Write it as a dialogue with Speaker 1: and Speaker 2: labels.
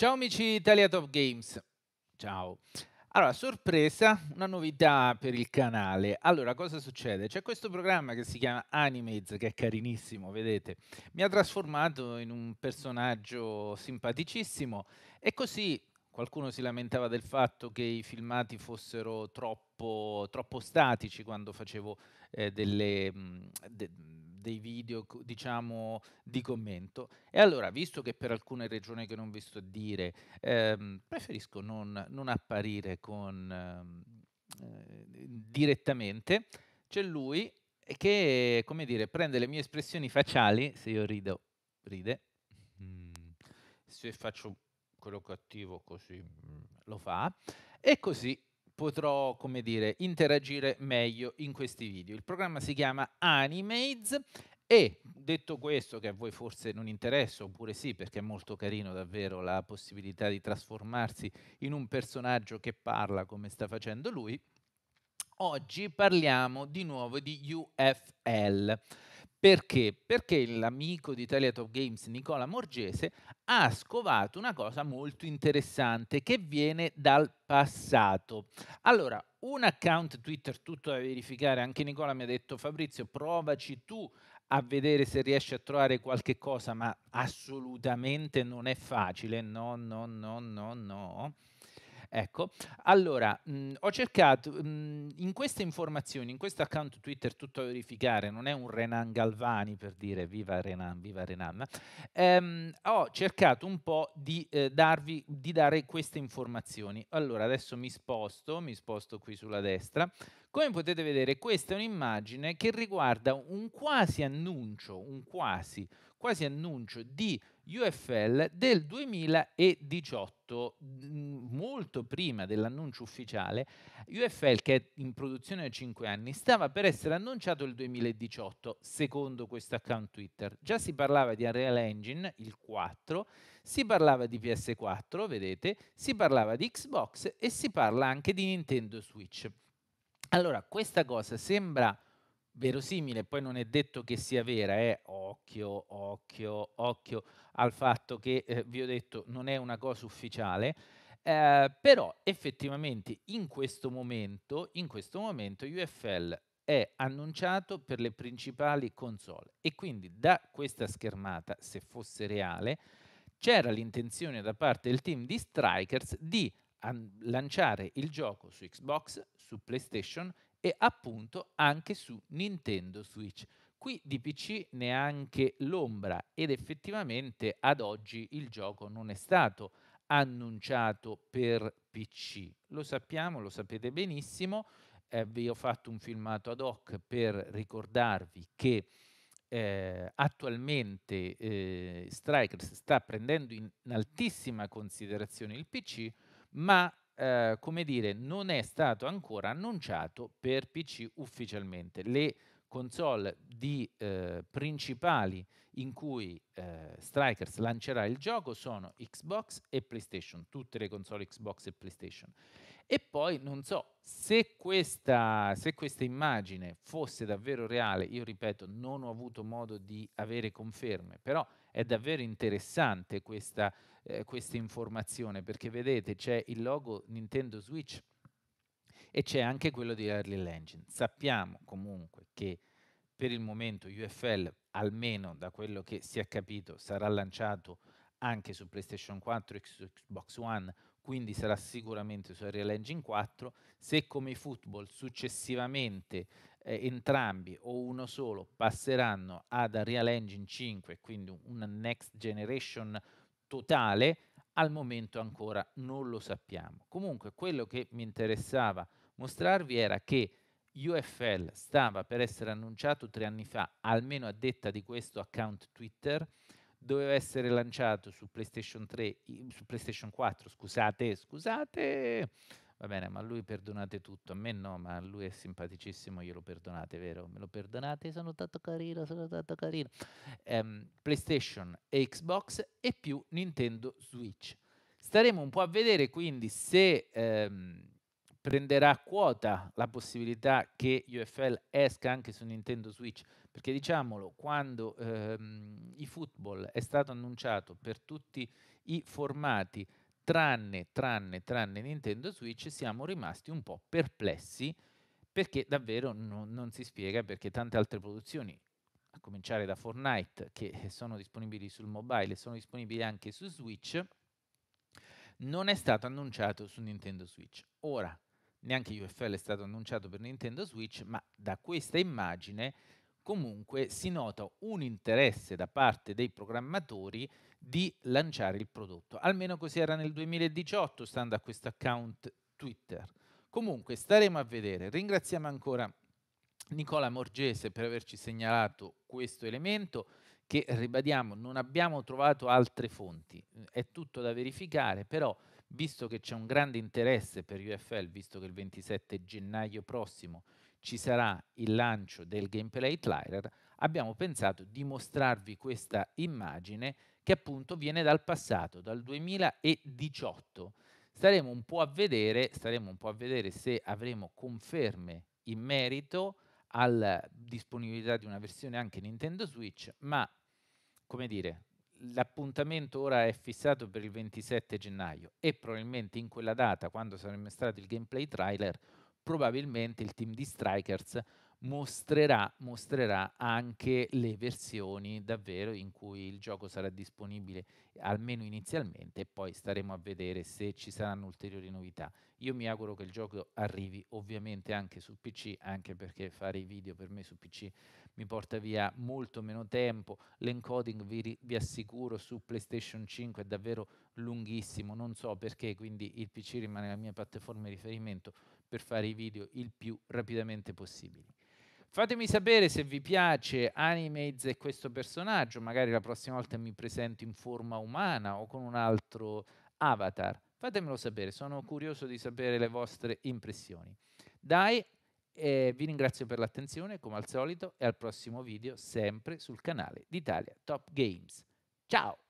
Speaker 1: Ciao amici Italia Top Games. Ciao. Allora, sorpresa, una novità per il canale. Allora, cosa succede? C'è questo programma che si chiama Animates, che è carinissimo, vedete. Mi ha trasformato in un personaggio simpaticissimo e così qualcuno si lamentava del fatto che i filmati fossero troppo, troppo statici quando facevo eh, delle, de, dei video, diciamo, di commento. E allora, visto che per alcune regioni che non vi sto a dire, ehm, preferisco non, non, apparire con, eh, direttamente, c'è lui che, come dire, prende le mie espressioni facciali, se io rido, ride, mm. se faccio quello cattivo così, mm, lo fa, e così potrò, come dire, interagire meglio in questi video. Il programma si chiama Animates e detto questo, che a voi forse non interessa, oppure sì, perché è molto carino davvero la possibilità di trasformarsi in un personaggio che parla come sta facendo lui, oggi parliamo di nuovo di UFL. Perché? Perché l'amico di Italia Top Games Nicola Morgese ha scovato una cosa molto interessante che viene dal passato. Allora, un account Twitter tutto da verificare, anche Nicola mi ha detto Fabrizio, provaci tu a vedere se riesci a trovare qualche cosa, ma assolutamente non è facile, no, no, no, no, no. Ecco, allora, mh, ho cercato mh, in queste informazioni, in questo account Twitter tutto a verificare, non è un Renan Galvani per dire viva Renan, viva Renan, ehm, ho cercato un po' di, eh, darvi, di dare queste informazioni. Allora, adesso mi sposto, mi sposto qui sulla destra. Come potete vedere, questa è un'immagine che riguarda un quasi annuncio, un quasi, quasi annuncio di UFL del 2018 molto prima dell'annuncio ufficiale, UFL che è in produzione da 5 anni stava per essere annunciato il 2018, secondo questo account Twitter. Già si parlava di Unreal Engine, il 4, si parlava di PS4, vedete, si parlava di Xbox e si parla anche di Nintendo Switch. Allora, questa cosa sembra verosimile, poi non è detto che sia vera, eh? occhio, occhio, occhio al fatto che eh, vi ho detto non è una cosa ufficiale. Eh, però effettivamente in questo momento, in questo momento UFL è annunciato per le principali console e quindi da questa schermata, se fosse reale, c'era l'intenzione da parte del team di Strikers di lanciare il gioco su Xbox, su PlayStation e appunto anche su Nintendo Switch. Qui di PC neanche l'ombra ed effettivamente ad oggi il gioco non è stato annunciato per PC. Lo sappiamo, lo sapete benissimo, eh, vi ho fatto un filmato ad hoc per ricordarvi che eh, attualmente eh, Strikers sta prendendo in altissima considerazione il PC, ma eh, come dire, non è stato ancora annunciato per PC ufficialmente. Le console di eh, principali in cui eh, Strikers lancerà il gioco sono Xbox e PlayStation, tutte le console Xbox e PlayStation. E poi non so se questa, se questa immagine fosse davvero reale, io ripeto, non ho avuto modo di avere conferme, però è davvero interessante questa, eh, questa informazione perché vedete c'è il logo Nintendo Switch e c'è anche quello di Early Engine. Sappiamo comunque che per il momento UFL, almeno da quello che si è capito, sarà lanciato anche su PlayStation 4 e su Xbox One, quindi sarà sicuramente su Unreal Engine 4. Se come i football successivamente eh, entrambi o uno solo passeranno ad Unreal Engine 5, quindi una next generation totale, al momento ancora non lo sappiamo. Comunque quello che mi interessava mostrarvi era che UFL stava per essere annunciato tre anni fa, almeno a detta di questo account Twitter, doveva essere lanciato su PlayStation, 3, su PlayStation 4, scusate, scusate, va bene, ma lui perdonate tutto, a me no, ma lui è simpaticissimo, glielo perdonate, vero? Me lo perdonate, sono tanto carino, sono tanto carino. Um, PlayStation e Xbox e più Nintendo Switch. Staremo un po' a vedere quindi se um, prenderà quota la possibilità che UFL esca anche su Nintendo Switch, perché diciamolo, quando um, ehm, eFootball è stato annunciato per tutti i formati tranne, tranne, tranne Nintendo Switch, siamo rimasti un po' perplessi perché davvero no- non si spiega perché tante altre produzioni, a cominciare da Fortnite, che sono disponibili sul mobile e sono disponibili anche su Switch, non è stato annunciato su Nintendo Switch. Ora, neanche UFL è stato annunciato per Nintendo Switch, ma da questa immagine comunque si nota un interesse da parte dei programmatori di lanciare il prodotto. Almeno così era nel 2018, stando a questo account Twitter. Comunque staremo a vedere. Ringraziamo ancora Nicola Morgese per averci segnalato questo elemento che ribadiamo non abbiamo trovato altre fonti, è tutto da verificare, però visto che c'è un grande interesse per UFL, visto che il 27 gennaio prossimo ci sarà il lancio del gameplay trailer, abbiamo pensato di mostrarvi questa immagine che appunto viene dal passato, dal 2018. Staremo un po' a vedere, un po a vedere se avremo conferme in merito alla disponibilità di una versione anche Nintendo Switch, ma come dire, l'appuntamento ora è fissato per il 27 gennaio e probabilmente in quella data, quando sarà mostrato il gameplay trailer, probabilmente il team di Strikers mostrerà, mostrerà anche le versioni davvero in cui il gioco sarà disponibile almeno inizialmente e poi staremo a vedere se ci saranno ulteriori novità. Io mi auguro che il gioco arrivi ovviamente anche su PC, anche perché fare i video per me su PC mi porta via molto meno tempo, l'encoding vi, vi assicuro su PlayStation 5 è davvero lunghissimo, non so perché, quindi il PC rimane la mia piattaforma di riferimento per fare i video il più rapidamente possibile. Fatemi sapere se vi piace Animates e questo personaggio, magari la prossima volta mi presento in forma umana o con un altro avatar. Fatemelo sapere, sono curioso di sapere le vostre impressioni. Dai, eh, vi ringrazio per l'attenzione come al solito e al prossimo video sempre sul canale d'Italia Top Games. Ciao!